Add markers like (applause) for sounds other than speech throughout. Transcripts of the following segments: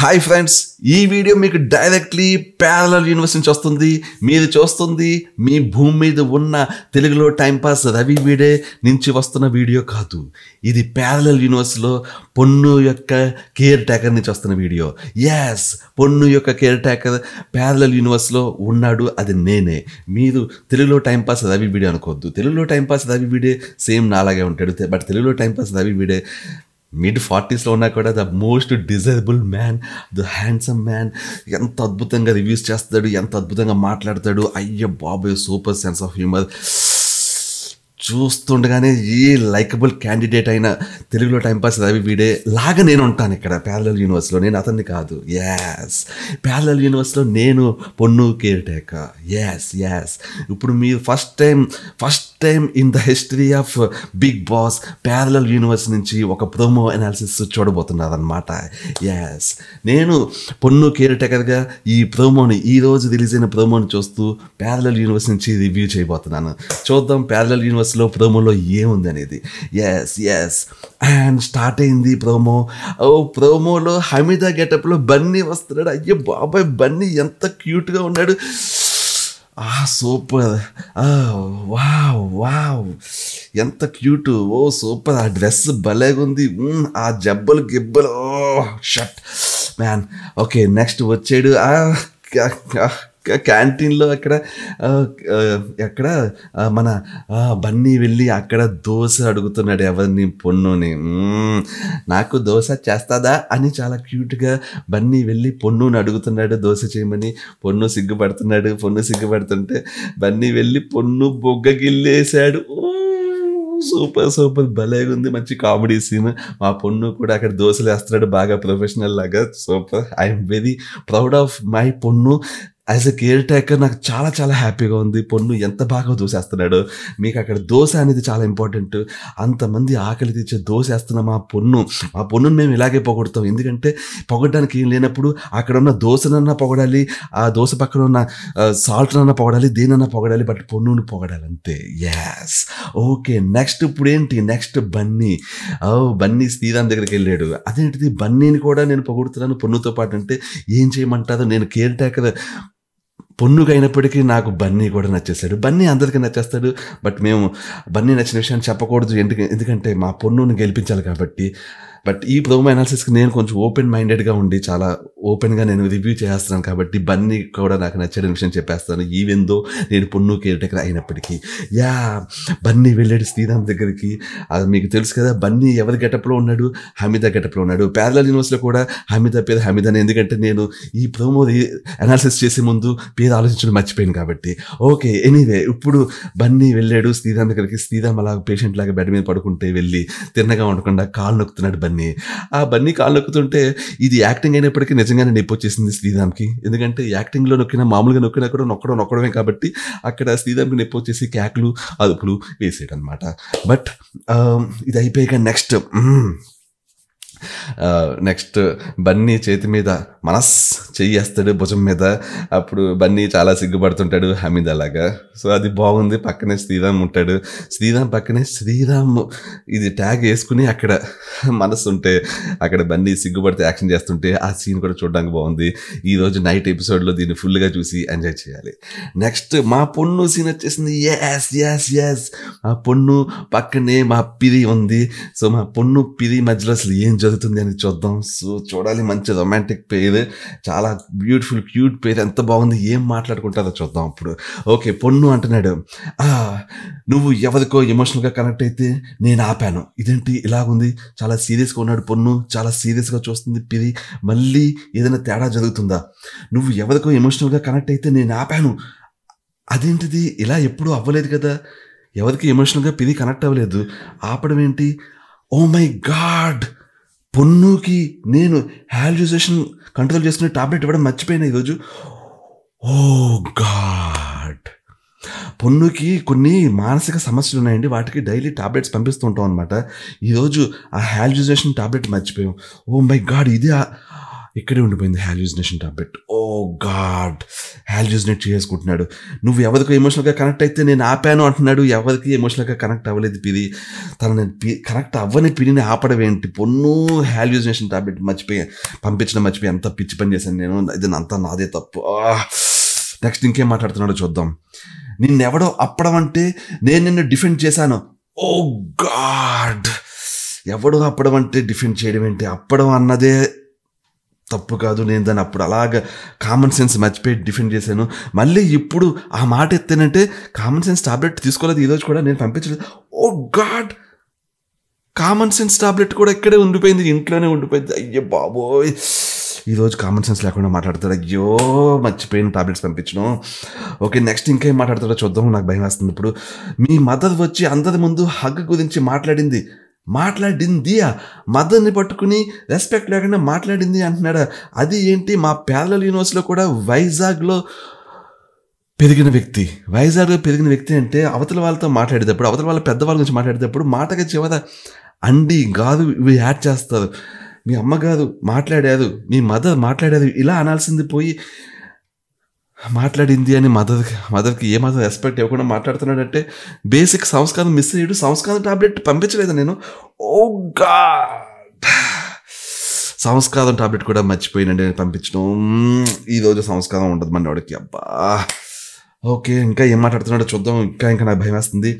hi friends ఈ video మీకు directly parallel universe నుంచి వస్తుంది మీరు చూస్తుంది మీ భూమి మీద ఉన్న తెలుగులో టైంపాస్ రవి వీడే నుంచి వస్తున్న వీడియో కాదు ఇది ప్యారలర్ యూనివర్స్లో పొన్ను యొక్క కేర్ టేకర్ నుంచి వస్తున్న వీడియో ఎస్ పొన్ను యొక్క కేర్ టేకర్ ప్యారలర్ యూనివర్స్లో ఉన్నాడు అది నేనే మీరు తెలుగులో టైంపాస్ రవి వీడియో అనుకోవద్దు తెలుగులో టైంపాస్ రవి వీడే సేమ్ నాలాగే ఉంటాడు బట్ తెలుగులో టైంపాస్ రవి వీడే మిడ్ ఫార్టీస్లో ఉన్నా కూడా the most desirable man the handsome man ఎంత అద్భుతంగా రివ్యూస్ చేస్తాడు ఎంత అద్భుతంగా మాట్లాడతాడు అయ్య బాబే సూపర్ సెన్స్ ఆఫ్ హ్యూమర్ చూస్తుండగానే ఏ లైకబుల్ క్యాండిడేట్ అయినా తెలుగులో టైంపాస్ రవి వీడే లాగా నేను ఉంటాను ఇక్కడ ప్యాలల్ యూనివర్స్లో నేను అతన్ని కాదు యాస్ ప్యారలల్ యూనివర్స్లో నేను Ponnu care taker as as ఇప్పుడు మీరు first time first time in the history of Bigg Boss parallel universe నుంచి ఒక ప్రోమో అనాలిసిస్ అనమాట యాస్ నేను పొన్ను కేర్ టేకర్గా ఈ ప్రోమోని ఈరోజు రిలీజ్ అయిన ప్రోమోని చూస్తూ ప్యారలల్ యూనివర్స్ నుంచి రివ్యూ చేయబోతున్నాను చూద్దాం ప్యాలల్ యూనివర్స్ ఫస్ట్లో ప్రోమోలో ఏముంది అనేది ఎస్ ఎస్ అండ్ స్టార్ట్ అయింది ప్రోమో ఓ ప్రోమోలో హమీదా గెటప్లో బన్నీ వస్తున్నాడు అయ్యో బాబాయ్ బన్నీ ఎంత క్యూట్గా ఉన్నాడు ఆ సూపర్ వావ్ వావ్ ఎంత క్యూట్ ఓ సూపర్ ఆ డ్రెస్ భలేగుంది ఆ జబ్బలు గిబ్బలు ఓ షట్ మ్యాన్ ఓకే నెక్స్ట్ వచ్చాడు క్యాంటీన్లో అక్కడ అక్కడ మన బన్నీ వెళ్ళి అక్కడ దోశ అడుగుతున్నాడు ఎవరిని పొన్నుని నాకు దోశ చేస్తాదా అని చాలా క్యూట్గా బన్నీ వెళ్ళి పొన్నుని అడుగుతున్నాడు దోశ చేయమని పొన్ను సిగ్గుపడుతున్నాడు పొన్ను సిగ్గుపడుతుంటే బన్నీ వెళ్ళి పొన్ను బొగ్గగిల్లేశాడు సూపర్ సూపర్ భలే ఉంది మంచి కామెడీ సీన్ మా పొన్ను కూడా అక్కడ దోశలు వేస్తున్నాడు బాగా ప్రొఫెషనల్ లాగా super I'm very proud of my Ponnu as a caretaker నాకు చాలా చాలా హ్యాపీగా ఉంది పొన్ను ఎంత బాగా దోసేస్తున్నాడు మీకు అక్కడ దోశ అనేది చాలా ఇంపార్టెంట్ అంతమంది ఆకలి తెచ్చే దోశ వేస్తున్నాం ఆ పొన్ను ఆ పొన్నును మేము ఇలాగే పొగొడతాం ఎందుకంటే పొగడడానికి ఏం లేనప్పుడు అక్కడ ఉన్న దోశనన్నా పొగడాలి ఆ దోశ పక్కన ఉన్న సాల్ట్నన్నా పొగడాలి దేనన్నా పొగడాలి బట్ పొన్నును పొగడాలి అంతే యాస్ ఓకే నెక్స్ట్ ఇప్పుడు ఏంటి నెక్స్ట్ బన్నీ ఓ బన్నీ శ్రీరామ్ దగ్గరికి వెళ్ళాడు అదేంటిది బన్నీని కూడా నేను పొగుడుతున్నాను పొన్నుతో పాటు అంటే ఏం చేయమంటారో నేను కేర్ టేకర్ పొన్నుగైనప్పటికీ నాకు బన్నీ కూడా నచ్చేసాడు బన్నీ అందరికీ నచ్చేస్తాడు బట్ మేము బన్నీ నచ్చిన విషయాన్ని చెప్పకూడదు ఎందుకంటే మా పొన్నుని గెలిపించాలి కాబట్టి బట్ ఈ ప్రోమో అనాలిసిస్కి నేను కొంచెం ఓపెన్ మైండెడ్గా ఉండి చాలా ఓపెన్గా నేను రివ్యూ చేస్తాను కాబట్టి బన్నీ కూడా నాకు నచ్చిన విషయం చెప్పేస్తాను ఈవెందో నేను పొన్ను కేర్ అయినప్పటికీ యా బన్నీ వెళ్ళాడు శ్రీరామ్ దగ్గరికి అది మీకు తెలుసు కదా బన్నీ ఎవరి గెటప్లో ఉన్నాడు హమీదా గెటప్లో ఉన్నాడు పేదల యూనివర్సిటీలో కూడా హమీద పేరు అని ఎందుకంటే నేను ఈ ప్రోమో అనాలిసిస్ చేసే ముందు పేరు ఆలోచించడం మర్చిపోయాను కాబట్టి ఓకే ఎనీవే ఇప్పుడు బన్నీ వెళ్ళాడు శ్రీరామ్ దగ్గరికి శ్రీరామ్ అలా పేషెంట్ లాగా బెడ్ మీద పడుకుంటే వెళ్ళి తిన్నగా ఉండకుండా కాలు నొక్కుతున్నాడు బన్నీ బన్నీ ఆ బన్నీ కాలు నొక్కుతుంటే ఇది యాక్టింగ్ అయినప్పటికీ నిజంగానే నొప్పి వచ్చేసింది శ్రీరామ్కి ఎందుకంటే యాక్టింగ్లో నొక్కిన మామూలుగా నొక్కినా కూడా నొక్కడం నొక్కడమే కాబట్టి అక్కడ శ్రీరామ్కి నొప్పి వచ్చేసి క్యాక్లు అదుపులు వేసేయడం అనమాట బట్ ఇది అయిపోయాక నెక్స్ట్ నెక్స్ట్ బన్నీ చేతి మీద మనస్ చెయ్యేస్తాడు భుజం మీద అప్పుడు బన్నీ చాలా సిగ్గుపడుతుంటాడు హమీద్ అలాగా సో అది బాగుంది పక్కనే శ్రీరామ్ ఉంటాడు శ్రీరామ్ పక్కనే శ్రీరామ్ ఇది ట్యాగ్ వేసుకుని అక్కడ మనసు ఉంటే అక్కడ బన్నీ సిగ్గుపడితే యాక్షన్ చేస్తుంటే ఆ సీన్ కూడా చూడడానికి బాగుంది ఈ రోజు నైట్ ఎపిసోడ్లో దీన్ని ఫుల్గా చూసి ఎంజాయ్ చేయాలి నెక్స్ట్ మా పొన్ను సీన్ వచ్చేసింది ఎస్ ఎస్ ఎస్ మా పొన్ను పక్కనే మా పిరి ఉంది సో మా పొన్ను పిరి మధ్యలో అసలు ఏం జరుగుతుంది అని చూద్దాం సో చూడాలి మంచి రొమాంటిక్ పేరు చాలా బ్యూటిఫుల్ క్యూట్ పేరు ఎంత బాగుంది ఏం మాట్లాడుకుంటారో చూద్దాం అప్పుడు ఓకే పొన్ను అంటున్నాడు నువ్వు ఎవరికో ఎమోషనల్గా కనెక్ట్ అయితే నేను ఆపాను ఇదేంటి ఇలాగుంది చాలా సీరియస్గా ఉన్నాడు పొన్ను చాలా సీరియస్గా చూస్తుంది పిరి మళ్ళీ ఏదైనా తేడా జరుగుతుందా నువ్వు ఎవరికో ఎమోషనల్గా కనెక్ట్ అయితే నేను ఆపాను అదేంటిది ఇలా ఎప్పుడూ అవ్వలేదు కదా ఎవరికి ఎమోషనల్గా పిరి కనెక్ట్ అవ్వలేదు ఆపడం ఏంటి ఓ మై గాడ్ పొన్నుకి నేను హాల్యూజేషన్ కంట్రోల్ చేసుకునే టాబ్లెట్ ఇవ్వడం మర్చిపోయినా ఈరోజు ఓ oh గాడ్ పొన్నుకి కొన్ని మానసిక సమస్యలు ఉన్నాయండి వాటికి డైలీ టాబ్లెట్స్ పంపిస్తూ ఉంటాం అనమాట ఈరోజు ఆ హాల్యూజేషన్ టాబ్లెట్ మర్చిపోయాం ఓ మై గాడ్ ఇది ఇక్కడే ఉండిపోయింది hallucination tablet oh god hallucinate చేసుకుంటున్నాడు నువ్వు ఎవరికి ఎమోషనల్గా కనెక్ట్ అయితే నేను ఆపాను అంటున్నాడు ఎవరికి ఎమోషనల్గా కనెక్ట్ అవ్వలేదు పిది పి కనెక్ట్ అవ్వని పిడిని ఆపడం ఏంటి పొన్ను హాల్యూజినేషన్ టాబ్లెట్ మర్చిపోయి పంపించడం మర్చిపోయి అంత పిచ్చి పని చేశాను నేను ఇది అంతా నాదే తప్పు నెక్స్ట్ ah, ఇంకేం మాట్లాడుతున్నాడో చూద్దాం నిన్నెవడో అప్పడం అంటే నేను నిన్ను డిఫెండ్ చేశాను ఓ గాడ్ ఎవడు అప్పడం అంటే డిఫెండ్ చేయడం ఏంటి అప్పడం అన్నదే తప్పు కాదు నేను దాన్ని అప్పుడు అలాగ కామన్ సెన్స్ మర్చిపోయి డిఫెండ్ చేశాను మళ్ళీ ఇప్పుడు ఆ మాట ఎత్తానంటే కామన్ సెన్స్ టాబ్లెట్ తీసుకోలేదు ఈరోజు కూడా నేను పంపించలేదు oh god common sense tablet కూడా ఇక్కడే ఉండిపోయింది ఇంట్లోనే ఉండిపోయింది అయ్యో బాబోయ్ ఈరోజు కామన్ సెన్స్ లేకుండా మాట్లాడతాడు అయ్యో మర్చిపోయిన టాబ్లెట్స్ పంపించడం ఓకే నెక్స్ట్ ఇంకేం మాట్లాడతాడో చూద్దాం నాకు భయం వేస్తుంది ఇప్పుడు మీ మదర్ వచ్చి అందరి ముందు హగ్ గురించి మాట్లాడింది మాట్లాడింది మదర్ని పట్టుకుని రెస్పెక్ట్ లేకుండా మాట్లాడింది అంటున్నాడా అది ఏంటి మా పేదల యూనివర్సిటీలో కూడా వైజాగ్లో పెరిగిన వ్యక్తి వైజాగ్లో పెరిగిన వ్యక్తి అంటే అవతల వాళ్ళతో మాట్లాడేటప్పుడు అవతల వాళ్ళ పెద్దవాళ్ళ గురించి మాట్లాడేటప్పుడు మాటగా చివర అండి గాదు ఇవి యాడ్ చేస్తారు మీ అమ్మగారు మాట్లాడారు మీ మదర్ మాట్లాడారు ఇలా అనాల్సింది పోయి మాట్లాడింది అని మదర్ మదర్కి ఏమాత్రం రెస్పెక్ట్ ఇవ్వకుండా మాట్లాడుతున్నాడంటే బేసిక్ సంస్కారం మిస్ అయ్యాడు సంస్కారం టాబ్లెట్ పంపించలేదు నేను ఓ గా సంస్కారం టాబ్లెట్ కూడా మర్చిపోయినండి నేను పంపించడం ఈరోజు సంస్కారం ఉండదు మన వాడికి అబ్బా ఓకే ఇంకా ఏం మాట్లాడుతున్నాడో చూద్దాం ఇంకా ఇంకా నాకు భయం వేస్తుంది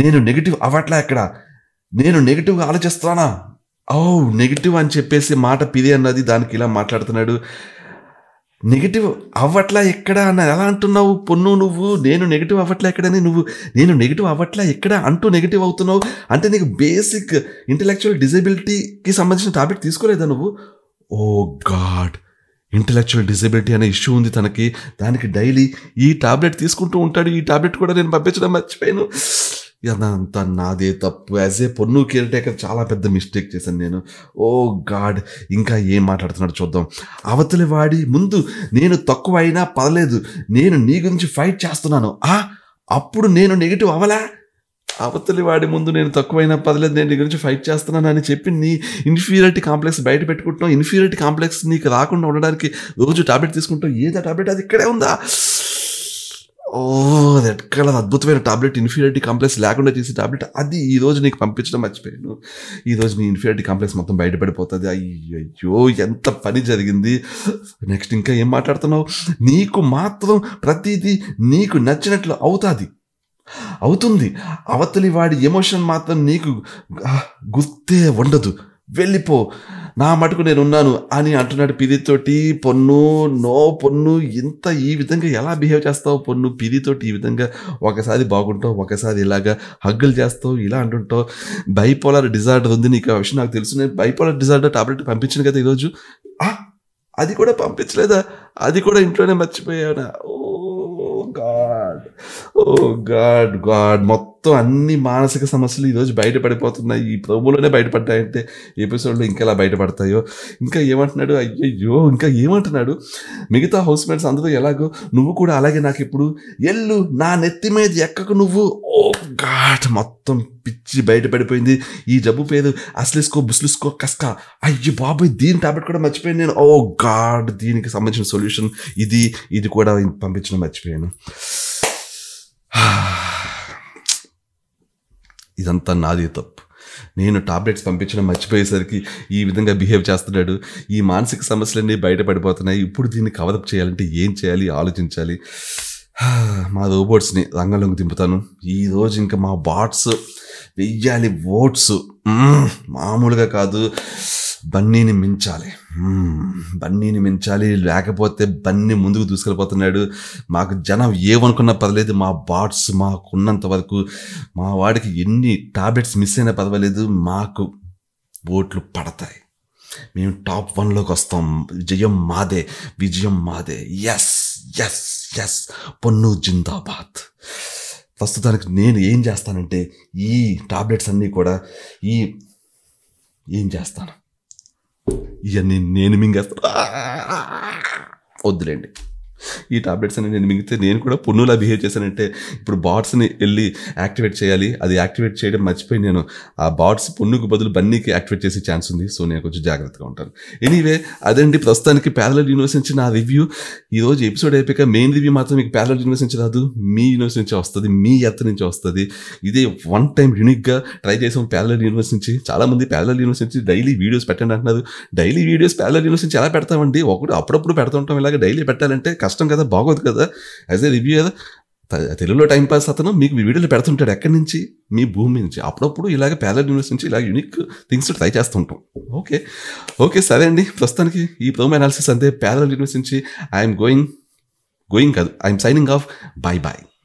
నేను నెగిటివ్ అవ్వట్లా ఎక్కడ నేను నెగిటివ్గా ఆలోచిస్తానా ఓ నెగిటివ్ అని చెప్పేసి మాట పిది అన్నది దానికి ఇలా మాట్లాడుతున్నాడు నెగిటివ్ అవ్వట్లా ఎక్కడ అన్న ఎలా అంటున్నావు పొన్ను నువ్వు నేను నెగిటివ్ అవ్వట్లా ఎక్కడని నువ్వు నేను నెగిటివ్ అవ్వట్లా ఎక్కడ అంటూ నెగిటివ్ అవుతున్నావు అంటే నీకు బేసిక్ ఇంటలెక్చువల్ డిజబిలిటీకి సంబంధించిన టాపిక్ తీసుకోలేదా నువ్వు ఓ గాడ్ ఇంటలెక్చువల్ డిజబిలిటీ అనే ఇష్యూ ఉంది తనకి దానికి డైలీ ఈ టాబ్లెట్ తీసుకుంటూ ఉంటాడు ఈ టాబ్లెట్ కూడా నేను పంపించడం మర్చిపోయాను అంత నాదే తప్పు as a Ponnu caretaker చాలా పెద్ద మిస్టేక్ చేశాను నేను ఓ గాడ్ ఇంకా ఏం మాట్లాడుతున్నాడు చూద్దాం అవతలి వాడి ముందు నేను తక్కువ అయినా పదలేదు నేను నీ గురించి ఫైట్ చేస్తున్నాను ఆ అప్పుడు నేను నెగిటివ్ అవలా అవతలి వాడి ముందు నేను తక్కువైనా పదలేదు నేను నీ గురించి ఫైట్ చేస్తున్నాను అని చెప్పి నీ ఇన్ఫీరియారిటీ కాంప్లెక్స్ బయట పెట్టుకుంటున్నావు ఇన్ఫీరియారిటీ కాంప్లెక్స్ నీకు రాకుండా ఉండడానికి రోజు టాబ్లెట్ తీసుకుంటావు ఏదో టాబ్లెట్ అది ఇక్కడే ఉందా ఓ రెడ్ అద్భుతమైన టాబ్లెట్ ఇన్ఫీరియారిటీ కాంప్లెక్స్ లేకుండా చేసే టాబ్లెట్ అది ఈ రోజు నీకు పంపించడం మర్చిపోయాను ఈ రోజు నీ ఇన్ఫీరియారిటీ కాంప్లెక్స్ మొత్తం బయటపడిపోతుంది అయ్యో ఎంత పని జరిగింది నెక్స్ట్ ఇంకా ఏం మాట్లాడుతున్నావు నీకు మాత్రం ప్రతిదీ నీకు నచ్చినట్లు అవుతుంది అవుతుంది అవతలి వాడి ఎమోషన్ మాత్రం నీకు గుర్తే ఉండదు వెళ్ళిపో నా మటుకు నేనున్నాను అని అంటున్నాడు పిదితోటి పొన్ను నో పొన్ను ఇంత ఈ విధంగా ఎలా బిహేవ్ చేస్తావు పొన్ను పిదితోటి ఈ విధంగా ఒకసారి బాగుంటావు ఒకసారి ఇలాగా హగ్గులు చేస్తావు ఇలా అంటుంటావు బైపోలర్ డిజార్డర్ ఉంది నీకు ఆ విషయం నాకు తెలుసు నేను బైపోలార్ డిజార్డర్ టాబ్లెట్ పంపించాను కదా ఈరోజు అది కూడా పంపించలేదా అది కూడా ఇంట్లోనే మర్చిపోయాడా oh god oh god god మొత్తం మొత్తం అన్ని మానసిక సమస్యలు ఈరోజు బయటపడిపోతున్నాయి ఈ ప్రోమోలోనే బయటపడ్డాయంటే ఎపిసోడ్లో ఇంకా ఎలా బయటపడతాయో ఇంకా ఏమంటున్నాడు అయ్యయ్యో ఇంకా ఏమంటున్నాడు మిగతా హౌస్ మేట్స్ అందరూ ఎలాగో నువ్వు కూడా అలాగే నాకు ఇప్పుడు ఎల్లు నా నెత్తి మీద ఎక్కకు నువ్వు ఓ గాట్ మొత్తం పిచ్చి బయటపడిపోయింది ఈ జబ్బు పేరు అస్లిస్కో బుస్లిస్కో కష్ట అయ్యి బాబు దీని టాబ్లెట్ కూడా మర్చిపోయాను నేను ఓ గాడ్ దీనికి సంబంధించిన సొల్యూషన్ ఇది ఇది కూడా పంపించడం మర్చిపోయాను ఇదంతా నాది తప్పు నేను టాబ్లెట్స్ పంపించడం మర్చిపోయేసరికి ఈ విధంగా బిహేవ్ చేస్తున్నాడు ఈ మానసిక సమస్యలన్నీ బయటపడిపోతున్నాయి ఇప్పుడు దీన్ని కవర్ అప్ చేయాలంటే ఏం చేయాలి ఆలోచించాలి (sighs) మా రోబోట్స్ని రంగంలోకి దింపుతాను ఈరోజు ఇంకా మా బాట్స్ వెయ్యాలి ఓట్స్ మామూలుగా కాదు బన్నీని మించాలి బన్నీని మించాలి లేకపోతే బన్నీ ముందుకు దూసుకెళ్ళిపోతున్నాడు మాకు జనం ఏమనుకున్నా పర్వాలేదు మా బాట్స్ మాకున్నంత వరకు మా వాడికి ఎన్ని టాబ్లెట్స్ మిస్ అయినా పర్వాలేదు మాకు ఓట్లు పడతాయి మేము టాప్ వన్లోకి వస్తాం విజయం మాదే విజయం మాదే ఎస్ ఎస్ ఎస్ పొన్ను జిందాబాద్ ప్రస్తుతానికి నేను ఏం చేస్తానంటే ఈ టాబ్లెట్స్ అన్నీ కూడా ఈ ఏం చేస్తాను ఇవన్నీ నేను మింగేస్తాను వద్దులేండి ఈ టాబ్లెట్స్ అని నేను మిగితే నేను కూడా పున్నులా బిహేవ్ చేశానంటే ఇప్పుడు బాట్స్ని వెళ్ళి యాక్టివేట్ చేయాలి అది యాక్టివేట్ చేయడం మర్చిపోయి నేను ఆ బాట్స్ పున్నుకు బదులు బన్నీకి యాక్టివేట్ చేసే ఛాన్స్ ఉంది సో నేను కొంచెం జాగ్రత్తగా ఉంటాను ఎనీవే అదండి ప్రస్తుతానికి ప్యారల్ యూనివర్స్ నుంచి నా రివ్యూ ఈరోజు ఎపిసోడ్ అయిపోయాక మెయిన్ రివ్యూ మాత్రం మీకు ప్యారల్ యూనివర్స్ నుంచి రాదు మీ యూనివర్స్ నుంచి వస్తుంది మీ ఎత్త నుంచి వస్తుంది ఇదే వన్ టైం యూనిక్గా ట్రై చేసాం ప్యారల్ యూనివర్స్ నుంచి చాలామంది ప్యారల్ యూనివర్స్ నుంచి డైలీ వీడియోస్ పెట్టండి అంటున్నారు డైలీ వీడియోస్ ప్యారల్ యూనివర్స్ నుంచి ఎలా పెడతామండి ఒకటి అప్పుడప్పుడు పెడుతుంటాం ఇలాగ డైలీ పెట్టాలంటే కష్టం కదా బాగోదు కదా యాజ్ ఏ రివ్యూ కదా తెలుగులో టైంపాస్ అతను మీకు మీ వీడియోలు పెడుతుంటాడు ఎక్కడి నుంచి మీ భూమి నుంచి అప్పుడప్పుడు ఇలాగ ప్యాలర్ యూనివర్స్ నుంచి ఇలా యూనిక్ థింగ్స్ ట్రై చేస్తుంటాం ఓకే ఓకే సరే అండి ప్రస్తుతానికి ఈ ప్రోమ్ అనాలిసిస్ అంతే ప్యాలర్ యూనివర్స్ నుంచి ఐఎమ్ గోయింగ్ గోయింగ్ కాదు I'm signing off bye bye